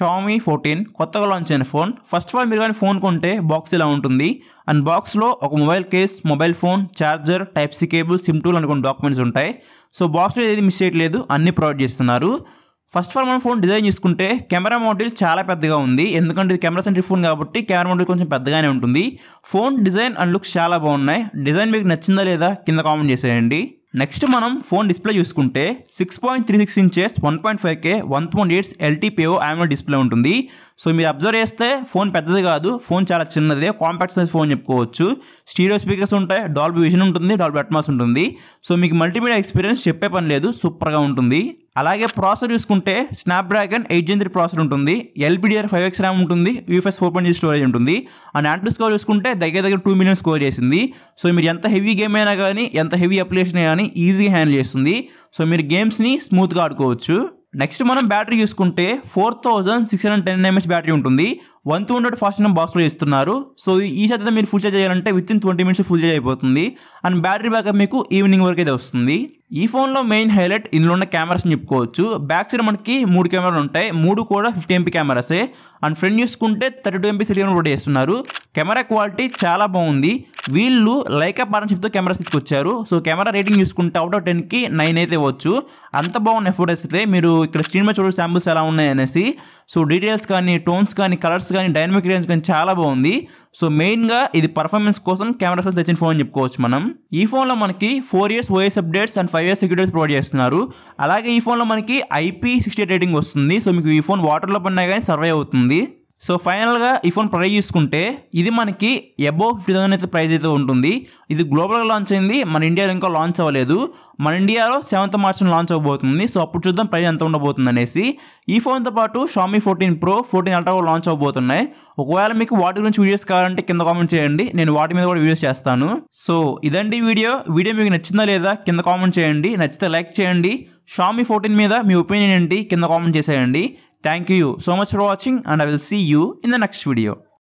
Xiaomi fourteen కొత్తగా launch అయిన phone first of all మీరు కానీ ఫోన్ కొంటే బాక్స్ ఇలా ఉంటుంది అండ్ బాక్స్లో ఒక mobile case mobile phone charger type C cable SIM tool కొన్ని డాక్యుమెంట్స్ ఉంటాయి సో బాక్స్లో ఏది మిస్ చేయట్లేదు అన్నీ ప్రొవైడ్ చేస్తున్నారు ఫస్ట్ ఆఫ్ ఆల్ మనం ఫోన్ డిజైన్ చూసుకుంటే కెమెరా మోడల్ చాలా పెద్దగా ఉంది ఎందుకంటే ఇది కెమెరా సెంట్రిక్ ఫోన్ కాబట్టి కెమెరా మోడల్ కొంచెం పెద్దగానే ఉంటుంది ఫోన్ డిజైన్ అండ్ లుక్స్ చాలా బాగున్నాయి డిజైన్ మీకు నచ్చిందా లేదా కింద కామెంట్ చేసేయండి నెక్స్ట్ మనం ఫోన్ డిస్ప్లే చూసుకుంటే six point three six inches one point five K one point eights LTPO AMOLED display ఉంటుంది సో మీరు అబ్జర్వ్ చేస్తే ఫోన్ పెద్దది కాదు ఫోన్ చాలా చిన్నది కాంపాక్ట్ సైజ్ ఫోన్ చెప్పుకోవచ్చు స్టీరియో స్పీకర్స్ ఉంటాయి డాల్ విజన్ ఉంటుంది డాల్ బెట్మాస్ ఉంటుంది సో మీకు మల్టీమీడియా ఎక్స్పీరియన్స్ చెప్పే పని లేదు సూపర్గా ఉంటుంది అలాగే ప్రాసెసర్ చూసుకుంటే Snapdragon eight gen three processor ఉంటుంది ఎల్బిడిఆర్ ఫైవ్ ఎక్స్ ర్యామ్ ఉంటుంది యూఎఫ్ఎస్ ఫోర్ పాయింట్ స్టోరేజ్ ఉంటుంది అండ్ యాక్టివ్ స్కోర్ చూసుకుంటే దగ్గర దగ్గర టూ మిలియన్ స్కోర్ చేసింది సో మీరు ఎంత హెవీ గేమ్ అయినా కానీ ఎంత హెవీ అప్లికేషన్ అయినా కానీ ఈజీగా హ్యాండిల్ చేస్తుంది సో మీరు గేమ్స్ని స్మూత్గా ఆడుకోవచ్చు నెక్స్ట్ మనం బ్యాటరీ చూసుకుంటే four thousand six hundred ten MS battery ఉంటుంది one two hundred fast number బాక్స్లో ఇస్తున్నారు సో ఈ శాతం మీరు ఫుల్ చార్జ్ చేయాలంటే within twenty minutes full charge అయిపోతుంది అండ్ బ్యాటరీ బ్యాకప్ మీకు ఈవినింగ్ వరకు అయితే వస్తుంది ఈ ఫోన్లో మెయిన్ హైలైట్ ఇందులో ఉన్న కెమెరాస్ని చెప్పుకోవచ్చు బ్యాక్ సైడ్ మనకి మూడు కెమెరాలు ఉంటాయి మూడు కూడా ఫిఫ్టీ ఎంపీ కెమెరాసే అండ్ ఫ్రంట్ చూసుకుంటే థర్టీ టూ ఎంపీ కెమెరా కూడా చేస్తున్నారు కెమెరా క్వాలిటీ చాలా బాగుంది వీళ్ళు లైకా పార్ట్నర్షిప్తో కెమెరాస్ తీసుకొచ్చారు సో కెమెరా రేటింగ్ చూసుకుంటే అవుట్ ఆఫ్ టెన్కి నైన్ అయితే ఇవ్వచ్చు అంత బాగున్నాయి ఫోటోస్ అయితే మీరు ఇక్కడ స్క్రీన్ మీద చూడే శాంపుల్స్ ఎలా ఉన్నాయి అనేసి సో డీటెయిల్స్ కానీ టోన్స్ కానీ కలర్స్ కానీ డైనమిక్ రేంజ్ కానీ చాలా బాగుంది సో మెయిన్గా ఇది పర్ఫార్మెన్స్ కోసం కెమెరాస్ కోసం తెచ్చిన ఫోన్ చెప్పుకోవచ్చు మనం ఈ ఫోన్లో మనకి four years OS updates and five years securities provide చేస్తున్నారు అలాగే ఈ ఫోన్లో మనకి ఐపీ సిక్స్టీ రేటింగ్ వస్తుంది సో మీకు ఈ ఫోన్ వాటర్లో పడినా కానీ సర్వే అవుతుంది సో ఫైనల్గా ఈ ఫోన్ ప్రైజ్ చూసుకుంటే ఇది మనకి అబోవ్ ఫిఫ్టీ థౌసండ్ అయితే ప్రైస్ అయితే ఉంటుంది ఇది గ్లోబల్గా లాంచ్ అయింది మన ఇండియాలో ఇంకా లాంచ్ అవ్వలేదు మన ఇండియాలో సెవెంత్ మార్చ్ లాంచ్ అవ్వబోతుంది సో అప్పుడు చూద్దాం ప్రైస్ ఎంత ఉండబోతుంది అనేసి ఈ ఫోన్తో పాటు Xiaomi fourteen pro fourteen ultra కూడా లాంచ్ అవ్వబోతున్నాయి ఒకవేళ మీకు వాటి గురించి వీడియోస్ కావాలంటే కింద కామెంట్ చేయండి నేను వాటి మీద కూడా వీడియోస్ చేస్తాను సో ఇదండి వీడియో వీడియో మీకు నచ్చిందా లేదా కింద కామెంట్ చేయండి నచ్చితే లైక్ చేయండి షామీ ఫోర్టీన్ మీద మీ ఒపీనియన్ ఏంటి కింద కామెంట్ చేసేయండి Thank you so much for watching and I will see you in the next video.